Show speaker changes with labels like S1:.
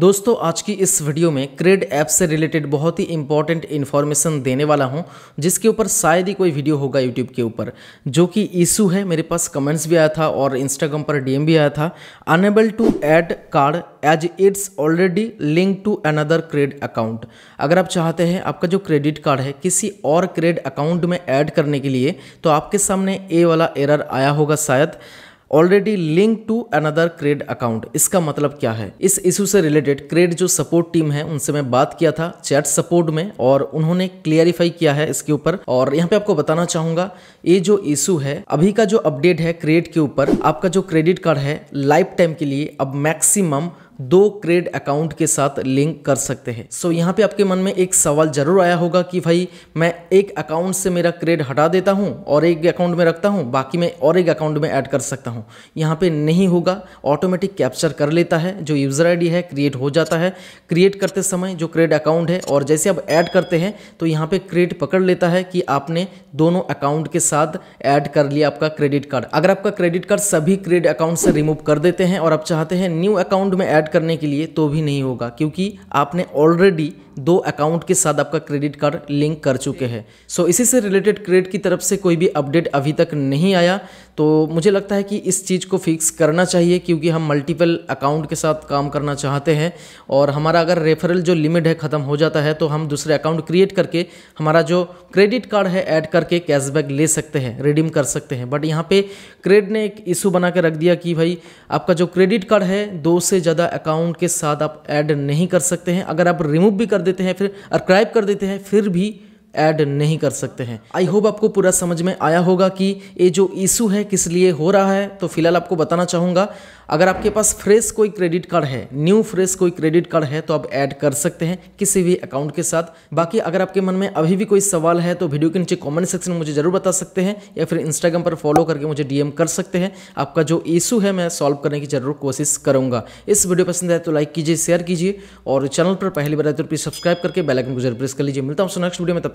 S1: दोस्तों आज की इस वीडियो में क्रेड ऐप से रिलेटेड बहुत ही इंपॉर्टेंट इन्फॉर्मेशन देने वाला हूं जिसके ऊपर शायद ही कोई वीडियो होगा यूट्यूब के ऊपर जो कि इशू है मेरे पास कमेंट्स भी आया था और इंस्टाग्राम पर डीएम भी आया था unable to add card as it's already link to another Cred account अगर आप चाहते हैं आपका जो क्रेडिट कार्ड है किसी और क्रेड अकाउंट में ऐड करने के लिए तो आपके सामने ए वाला एरर आया होगा शायद already link to another Cred account इसका मतलब क्या है इस इशू से रिलेटेड क्रेड जो सपोर्ट टीम है उनसे मैं बात किया था चैट सपोर्ट में और उन्होंने क्लियरिफाई किया है इसके ऊपर और यहाँ पे आपको बताना चाहूंगा ये जो इशू है अभी का जो अपडेट है क्रेड के ऊपर आपका जो क्रेडिट कार्ड है लाइफ टाइम के लिए अब मैक्सिमम दो क्रेड अकाउंट के साथ लिंक कर सकते हैं सो so, यहाँ पे आपके मन में एक सवाल जरूर आया होगा कि भाई मैं एक अकाउंट से मेरा क्रेड हटा देता हूँ और एक अकाउंट में रखता हूँ बाकी मैं और एक अकाउंट में ऐड कर सकता हूँ यहाँ पे नहीं होगा ऑटोमेटिक कैप्चर कर लेता है जो यूज़र आई है क्रिएट हो जाता है क्रिएट करते समय जो क्रेड अकाउंट है और जैसे आप ऐड करते हैं तो यहाँ पर क्रेड पकड़ लेता है कि आपने दोनों अकाउंट के साथ ऐड कर लिया आपका क्रेडिट कार्ड अगर आपका क्रेडिट कार्ड सभी क्रेड अकाउंट से रिमूव कर देते हैं और आप चाहते हैं न्यू अकाउंट में ऐड ऐड करने के लिए तो भी नहीं होगा क्योंकि आपने ऑलरेडी दो अकाउंट के साथ आपका क्रेडिट कार्ड लिंक कर चुके हैं सो so, इसी से रिलेटेड क्रेडिट की तरफ से कोई भी अपडेट अभी तक नहीं आया तो मुझे लगता है कि इस चीज़ को फिक्स करना चाहिए क्योंकि हम मल्टीपल अकाउंट के साथ काम करना चाहते हैं और हमारा अगर रेफरल जो लिमिट है ख़त्म हो जाता है तो हम दूसरे अकाउंट क्रिएट करके हमारा जो क्रेडिट कार्ड है ऐड करके कैशबैक ले सकते हैं रिडीम कर सकते हैं बट यहाँ पे क्रेड ने एक इशू बना के रख दिया कि भाई आपका जो क्रेडिट कार्ड है दो से ज़्यादा अकाउंट के साथ आप ऐड नहीं कर सकते हैं अगर आप रिमूव भी कर देते हैं फिर आर्काइव कर देते हैं फिर भी ऐड नहीं कर सकते हैं आई होप आपको पूरा समझ में आया होगा कि ये जो इशू है किस लिए हो रहा है तो फिलहाल आपको बताना चाहूँगा अगर आपके पास फ्रेश कोई क्रेडिट कार्ड है न्यू फ्रेश कोई क्रेडिट कार्ड है तो आप ऐड कर सकते हैं किसी भी अकाउंट के साथ बाकी अगर आपके मन में अभी भी कोई सवाल है तो वीडियो के नीचे कॉमेंट सेक्शन में मुझे ज़रूर बता सकते हैं या फिर इंस्टाग्राम पर फॉलो करके मुझे डीएम कर सकते हैं आपका जो इशू है मैं सॉल्व करने की ज़रूर कोशिश करूँगा इस वीडियो पसंद आए तो लाइक कीजिए शेयर कीजिए और चैनल पर पहली बार तो प्लीज़ सब्सक्राइब करके बेलाइकन को जरूर प्रेस कर लीजिए मिलता हूँ नेक्स्ट वीडियो में तब